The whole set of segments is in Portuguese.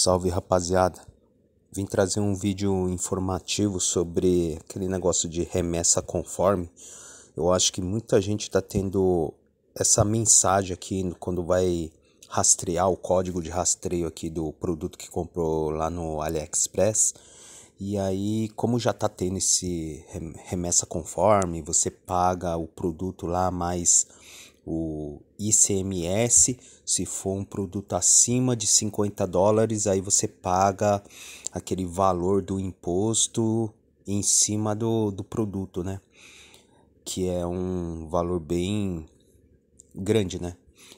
Salve rapaziada, vim trazer um vídeo informativo sobre aquele negócio de remessa conforme. Eu acho que muita gente está tendo essa mensagem aqui quando vai rastrear o código de rastreio aqui do produto que comprou lá no AliExpress. E aí, como já está tendo esse remessa conforme, você paga o produto lá mais o ICMS, se for um produto acima de 50 dólares, aí você paga aquele valor do imposto em cima do, do produto, né? Que é um valor bem grande, né?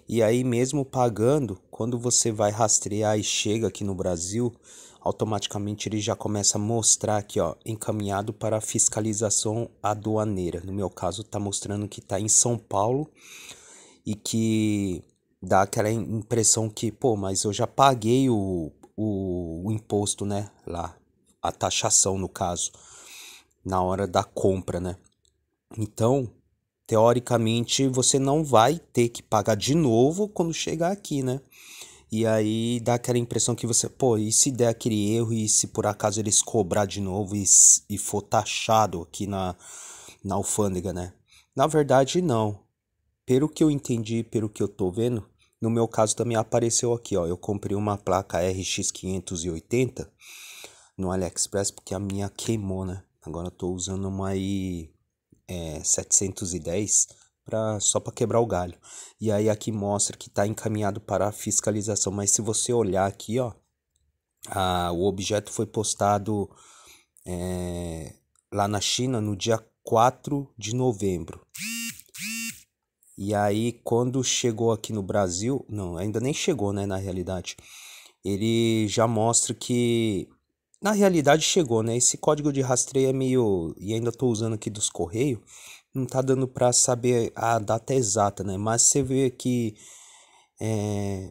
E aí, mesmo pagando, quando você vai rastrear e chega aqui no Brasil, automaticamente ele já começa a mostrar aqui, ó, encaminhado para fiscalização aduaneira. No meu caso, tá mostrando que tá em São Paulo e que dá aquela impressão que, pô, mas eu já paguei o, o, o imposto, né? Lá, a taxação no caso, na hora da compra, né? Então, teoricamente, você não vai ter que pagar de novo quando chegar aqui, né? E aí dá aquela impressão que você, pô, e se der aquele erro e se por acaso eles cobrar de novo e, e for taxado aqui na, na alfândega, né? Na verdade, não. Pelo que eu entendi, pelo que eu tô vendo, no meu caso também apareceu aqui, ó. Eu comprei uma placa RX580 no AliExpress porque a minha queimou, né? Agora eu tô usando uma aí é, 710 para só para quebrar o galho. E aí aqui mostra que está encaminhado para a fiscalização. Mas se você olhar aqui, ó, a, o objeto foi postado é, lá na China no dia 4 de novembro. E aí, quando chegou aqui no Brasil, não, ainda nem chegou, né, na realidade, ele já mostra que. Na realidade, chegou, né? Esse código de rastreio é meio. E ainda estou usando aqui dos Correios, não tá dando para saber a data exata, né? Mas você vê que. É,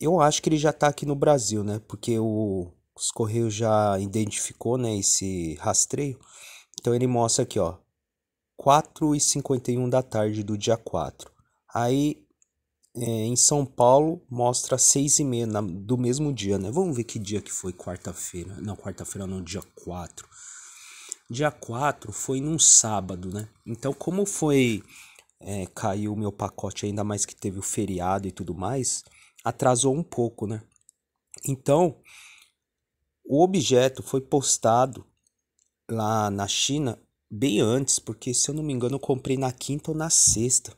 eu acho que ele já está aqui no Brasil, né? Porque o, os Correios já identificou, né? Esse rastreio. Então ele mostra aqui, ó. 4h51 da tarde do dia 4. Aí é, em São Paulo mostra seis e meia na, do mesmo dia, né? Vamos ver que dia que foi, quarta-feira. Não, quarta-feira não, dia 4. Dia 4 foi num sábado, né? Então, como foi. É, caiu o meu pacote, ainda mais que teve o feriado e tudo mais, atrasou um pouco, né? Então, o objeto foi postado lá na China bem antes, porque se eu não me engano, eu comprei na quinta ou na sexta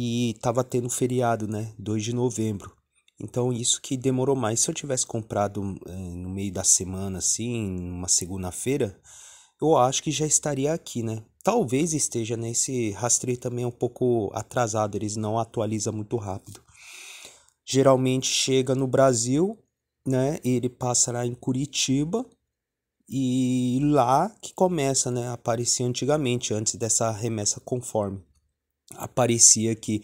e estava tendo feriado, né? 2 de novembro. Então isso que demorou mais. Se eu tivesse comprado eh, no meio da semana, assim, uma segunda-feira, eu acho que já estaria aqui, né? Talvez esteja, né? rastreio também um pouco atrasado, eles não atualizam muito rápido. Geralmente chega no Brasil, né? Ele passa lá em Curitiba e lá que começa, né? Aparecia antigamente, antes dessa remessa conforme aparecia que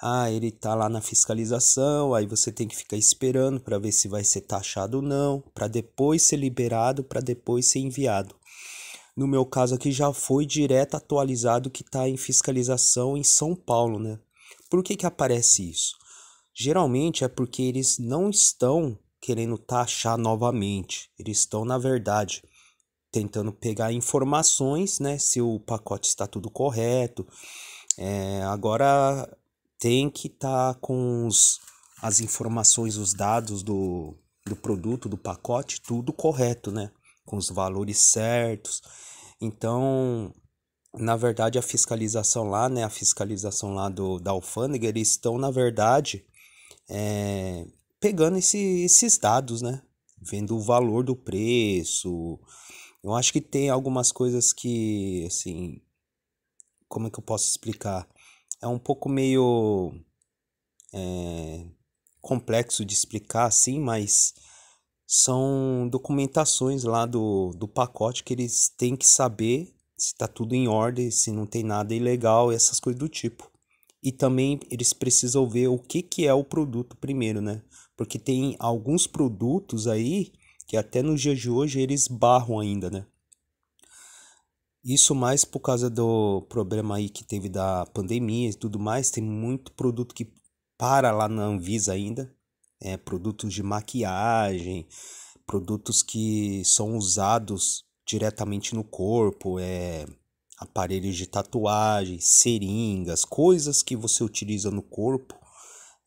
ah, ele tá lá na fiscalização, aí você tem que ficar esperando para ver se vai ser taxado ou não, para depois ser liberado, para depois ser enviado. No meu caso aqui já foi direto atualizado que está em fiscalização em São Paulo, né? Por que que aparece isso? Geralmente é porque eles não estão querendo taxar novamente. Eles estão, na verdade, tentando pegar informações, né, se o pacote está tudo correto, é, agora tem que estar tá com os, as informações, os dados do, do produto, do pacote, tudo correto, né? Com os valores certos. Então, na verdade, a fiscalização lá, né? A fiscalização lá do, da alfândega, eles estão, na verdade, é, pegando esse, esses dados, né? Vendo o valor do preço. Eu acho que tem algumas coisas que, assim, como é que eu posso explicar? É um pouco meio é, complexo de explicar assim, mas são documentações lá do, do pacote que eles têm que saber se está tudo em ordem, se não tem nada ilegal, essas coisas do tipo. E também eles precisam ver o que, que é o produto primeiro, né? Porque tem alguns produtos aí que até nos dias de hoje eles barram ainda, né? Isso mais por causa do problema aí que teve da pandemia e tudo mais. Tem muito produto que para lá na Anvisa ainda. É, produtos de maquiagem, produtos que são usados diretamente no corpo, é, aparelhos de tatuagem, seringas, coisas que você utiliza no corpo.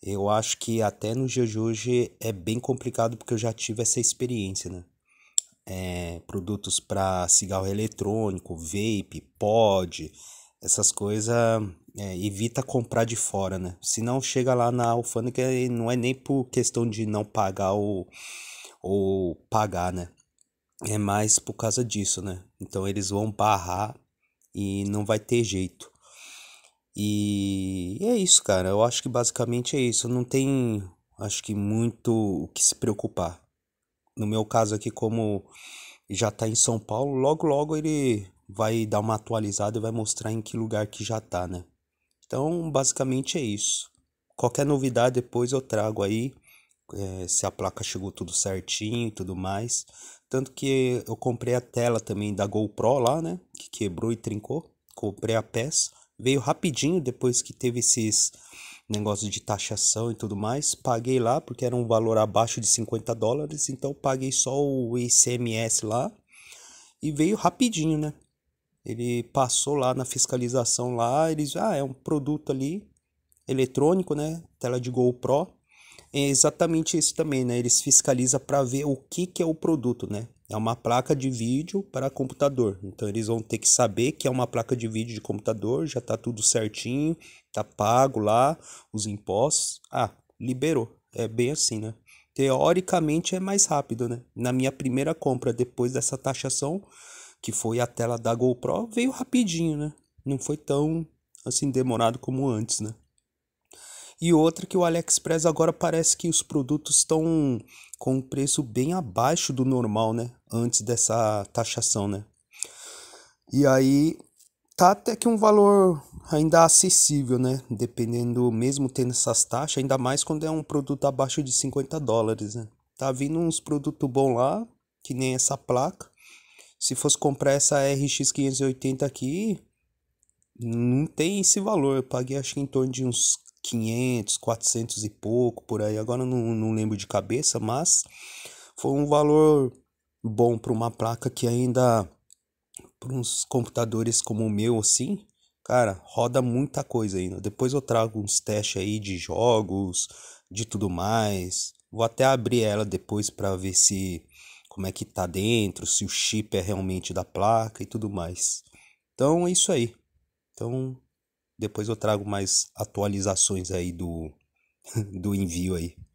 Eu acho que até no dia de hoje é bem complicado porque eu já tive essa experiência, né? é, produtos para cigarro eletrônico, vape, pod, essas coisas, é, evita comprar de fora, né? Se não chega lá na alfândega e não é nem por questão de não pagar ou, ou pagar, né? É mais por causa disso, né? Então eles vão barrar e não vai ter jeito. E é isso, cara. Eu acho que basicamente é isso. Não tem, acho que muito o que se preocupar no meu caso aqui, como já está em São Paulo, logo logo ele vai dar uma atualizada e vai mostrar em que lugar que já está, né? Então, basicamente é isso. Qualquer novidade depois eu trago aí, é, se a placa chegou tudo certinho e tudo mais. Tanto que eu comprei a tela também da GoPro lá, né? Que quebrou e trincou. Comprei a peça. Veio rapidinho depois que teve esses negócio de taxação e tudo mais. Paguei lá porque era um valor abaixo de 50 dólares, então paguei só o ICMS lá e veio rapidinho, né? Ele passou lá na fiscalização lá, eles, ah, é um produto ali eletrônico, né? Tela de GoPro. É exatamente isso também, né? Eles fiscalizam para ver o que que é o produto, né? é uma placa de vídeo para computador. Então eles vão ter que saber que é uma placa de vídeo de computador, já está tudo certinho, está pago lá os impostos. Ah, liberou. É bem assim, né? Teoricamente é mais rápido, né? Na minha primeira compra depois dessa taxação, que foi a tela da GoPro, veio rapidinho, né? Não foi tão assim demorado como antes, né? E outra que o AliExpress agora parece que os produtos estão com um preço bem abaixo do normal, né? Antes dessa taxação, né? E aí tá até que um valor ainda acessível, né? Dependendo, mesmo tendo essas taxas, ainda mais quando é um produto abaixo de 50 dólares, né? Tá vindo uns produtos bons lá, que nem essa placa. Se fosse comprar essa RX 580 aqui, não tem esse valor. Eu paguei acho que em torno de uns 500, 400 e pouco por aí. Agora não, não lembro de cabeça, mas foi um valor bom para uma placa que ainda para uns computadores como o meu assim, cara, roda muita coisa ainda. Depois eu trago uns testes aí de jogos, de tudo mais. Vou até abrir ela depois para ver se como é que tá dentro, se o chip é realmente da placa e tudo mais. Então é isso aí. Então, depois eu trago mais atualizações aí do, do envio aí.